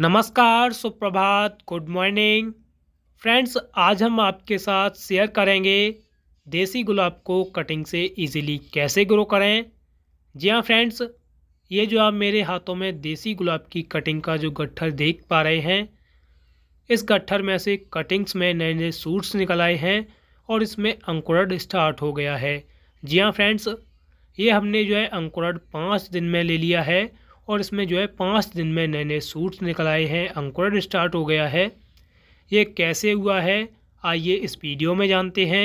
नमस्कार सुप्रभात good morning friends आज हम आपके साथ शेयर करेंगे देसी गुलाब को कटिंग से इजीली कैसे ग्रो करें जी हाँ फ्रेंड्स ये जो आप मेरे हाथों में देसी गुलाब की कटिंग का जो गट्ठर देख पा रहे हैं इस गट्ठर में से कटिंग्स में नए नए सूट्स निकल आए हैं और इसमें अंकुरड़ स्टार्ट हो गया है जी हाँ फ्रेंड्स ये हमने जो है अंकुरड पाँच दिन में ले लिया है और इसमें जो है पाँच दिन में नए नए सूट्स निकल आए हैं अंकुरण स्टार्ट हो गया है ये कैसे हुआ है आइए इस वीडियो में जानते हैं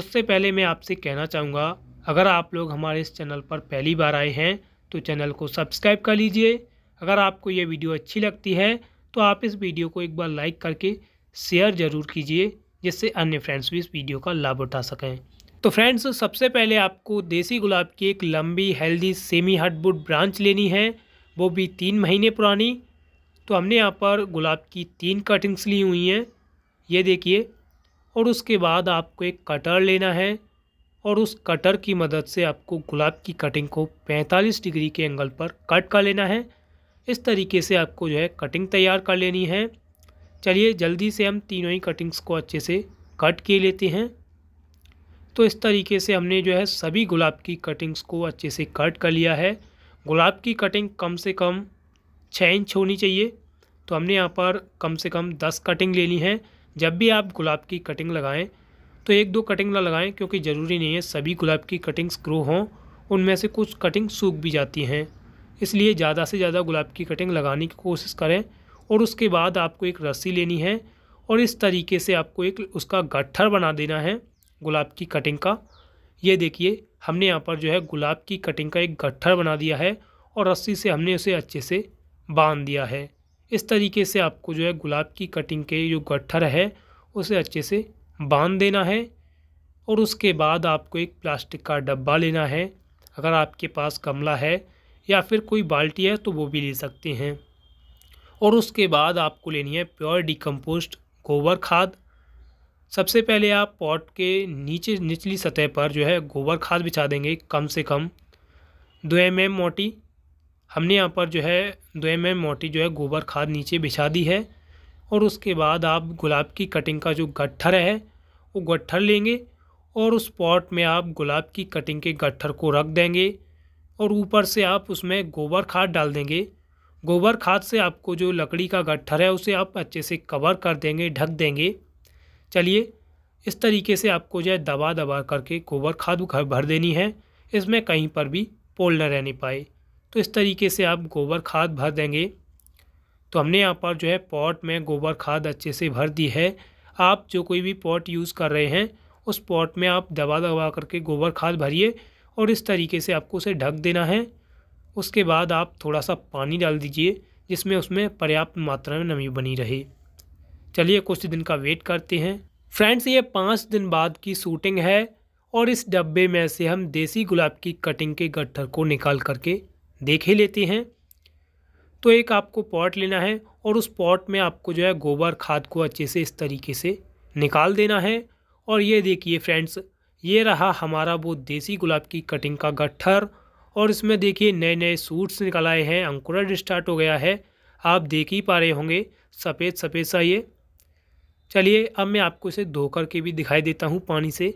उससे पहले मैं आपसे कहना चाहूँगा अगर आप लोग हमारे इस चैनल पर पहली बार आए हैं तो चैनल को सब्सक्राइब कर लीजिए अगर आपको ये वीडियो अच्छी लगती है तो आप इस वीडियो को एक बार लाइक करके शेयर ज़रूर कीजिए जिससे अन्य फ्रेंड्स भी इस वीडियो का लाभ उठा सकें तो फ्रेंड्स सबसे पहले आपको देसी गुलाब की एक लंबी हेल्दी सेमी हटबुड ब्रांच लेनी है वो भी तीन महीने पुरानी तो हमने यहाँ पर गुलाब की तीन कटिंग्स ली हुई हैं ये देखिए और उसके बाद आपको एक कटर लेना है और उस कटर की मदद से आपको गुलाब की कटिंग को 45 डिग्री के एंगल पर कट कर लेना है इस तरीके से आपको जो है कटिंग तैयार कर लेनी है चलिए जल्दी से हम तीनों ही कटिंग्स को अच्छे से कट के लेते हैं तो इस तरीके से हमने जो है सभी गुलाब की कटिंग्स को अच्छे से कट कर लिया है गुलाब की कटिंग कम से कम छः इंच होनी चाहिए तो हमने यहाँ पर कम से कम दस कटिंग लेनी है जब भी आप गुलाब की कटिंग लगाएं तो एक दो कटिंग ना लगाएं क्योंकि ज़रूरी नहीं है सभी गुलाब की कटिंग्स ग्रो हों उनमें से कुछ कटिंग सूख भी जाती हैं इसलिए ज़्यादा से ज़्यादा गुलाब की कटिंग लगाने की कोशिश करें और उसके बाद आपको एक रस्सी लेनी है और इस तरीके से आपको एक उसका गट्ठर बना देना है गुलाब की कटिंग का ये देखिए हमने यहाँ पर जो है गुलाब की कटिंग का एक गट्ठर बना दिया है और रस्सी से हमने उसे अच्छे से बांध दिया है इस तरीके से आपको जो है गुलाब की कटिंग के जो गट्ठर है उसे अच्छे से बांध देना है और उसके बाद आपको एक प्लास्टिक का डब्बा लेना है अगर आपके पास गमला है या फिर कोई बाल्टी है तो वो भी ले सकते हैं और उसके बाद आपको लेनी है प्योर डिकम्पोस्ट गोबर खाद सबसे पहले आप पॉट के नीचे निचली सतह पर जो है गोबर खाद बिछा देंगे कम से कम दो एम एम मोटी हमने यहाँ पर जो है दो एम एम मोटी जो है गोबर खाद नीचे बिछा दी है और उसके बाद आप गुलाब की कटिंग का जो गट्ठर है वो गट्ठर लेंगे और उस पॉट में आप गुलाब की कटिंग के गट्ठर को रख देंगे और ऊपर से आप उसमें गोबर खाद डाल देंगे गोबर खाद से आपको जो लकड़ी का गट्ठर है उसे आप अच्छे से कवर कर देंगे ढक देंगे चलिए इस तरीके से आपको जो है दबा दबा करके गोबर खाद भर देनी है इसमें कहीं पर भी पोल न रहने पाए तो इस तरीके से आप गोबर खाद भर देंगे तो हमने यहाँ पर जो है पॉट में गोबर खाद अच्छे से भर दी है आप जो कोई भी पॉट यूज़ कर रहे हैं उस पॉट में आप दबा दबा करके गोबर खाद भरिए और इस तरीके से आपको उसे ढक देना है उसके बाद आप थोड़ा सा पानी डाल दीजिए जिसमें उसमें पर्याप्त मात्रा में नमी बनी रहे चलिए कुछ दिन का वेट करते हैं फ्रेंड्स ये पाँच दिन बाद की शूटिंग है और इस डब्बे में से हम देसी गुलाब की कटिंग के गट्ठर को निकाल करके देख ही लेते हैं तो एक आपको पॉट लेना है और उस पॉट में आपको जो है गोबर खाद को अच्छे से इस तरीके से निकाल देना है और ये देखिए फ्रेंड्स ये रहा हमारा वो देसी गुलाब की कटिंग का गट्ठर और इसमें देखिए नए नए सूट्स निकल आए हैं अंकुर स्टार्ट हो गया है आप देख ही पा रहे होंगे सफ़ेद सफ़ेद सा ये चलिए अब मैं आपको इसे धो कर के भी दिखाई देता हूँ पानी से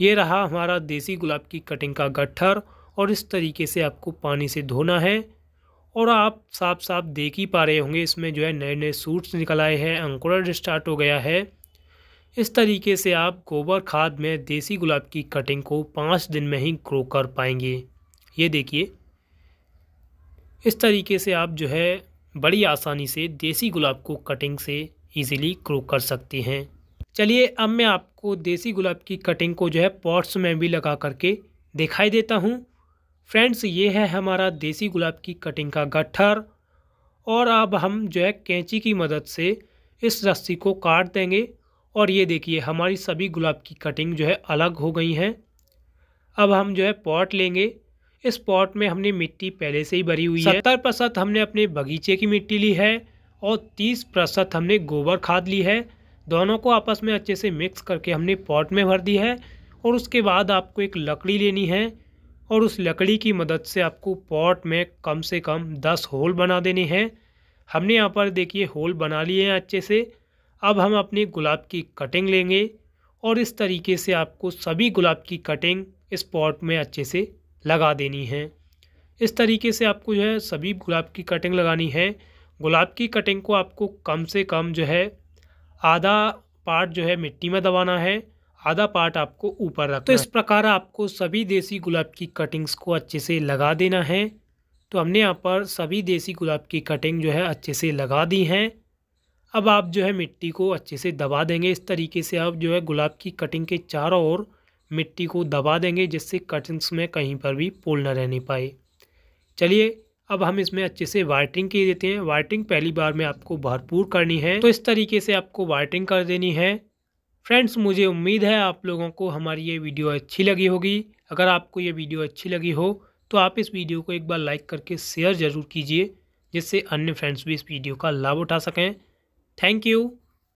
ये रहा हमारा देसी गुलाब की कटिंग का गट्ठर और इस तरीके से आपको पानी से धोना है और आप साफ साफ देख ही पा रहे होंगे इसमें जो है नए नए सूट्स निकल आए हैं अंकुरण स्टार्ट हो गया है इस तरीके से आप गोबर खाद में देसी गुलाब की कटिंग को पाँच दिन में ही ग्रो कर पाएंगे ये देखिए इस तरीके से आप जो है बड़ी आसानी से देसी गुलाब को कटिंग से इजीली क्रू कर सकते हैं चलिए अब मैं आपको देसी गुलाब की कटिंग को जो है पॉट्स में भी लगा करके दिखाई देता हूँ फ्रेंड्स ये है हमारा देसी गुलाब की कटिंग का गट्ठर और अब हम जो है कैंची की मदद से इस रस्सी को काट देंगे और ये देखिए हमारी सभी गुलाब की कटिंग जो है अलग हो गई हैं अब हम जो है पॉट लेंगे इस पॉट में हमने मिट्टी पहले से ही भरी हुई है सत्तर परसेंट हमने अपने बगीचे की मिट्टी ली है और 30 प्रतिशत हमने गोबर खाद ली है दोनों को आपस में अच्छे से मिक्स करके हमने पॉट में भर दी है और उसके बाद आपको एक लकड़ी लेनी है और उस लकड़ी की मदद से आपको पॉट में कम से कम दस होल बना देने हैं हमने यहाँ पर देखिए होल बना लिए हैं अच्छे से अब हम अपने गुलाब की कटिंग लेंगे और इस तरीके से आपको सभी गुलाब की कटिंग इस पॉट में अच्छे से लगा देनी है इस तरीके से आपको जो है सभी गुलाब की कटिंग लगानी है गुलाब की कटिंग को आपको कम से कम जो है आधा पार्ट जो है मिट्टी में दबाना है आधा पार्ट आपको ऊपर रखना तो इस प्रकार आपको सभी देसी गुलाब की कटिंग्स को अच्छे से लगा देना है तो हमने यहाँ पर सभी देसी गुलाब की कटिंग जो है अच्छे से लगा दी हैं अब आप जो है मिट्टी को अच्छे से दबा देंगे इस तरीके से आप जो है गुलाब की कटिंग के चारों ओर मिट्टी को दबा देंगे जिससे कटिंग्स में कहीं पर भी पोल ना रहने पाए चलिए अब हम इसमें अच्छे से वाइटिंग की देते हैं वाइटिंग पहली बार में आपको भरपूर करनी है तो इस तरीके से आपको वाइटिंग कर देनी है फ्रेंड्स मुझे उम्मीद है आप लोगों को हमारी ये वीडियो अच्छी लगी होगी अगर आपको ये वीडियो अच्छी लगी हो तो आप इस वीडियो को एक बार लाइक करके शेयर ज़रूर कीजिए जिससे अन्य फ्रेंड्स भी इस वीडियो का लाभ उठा सकें थैंक यू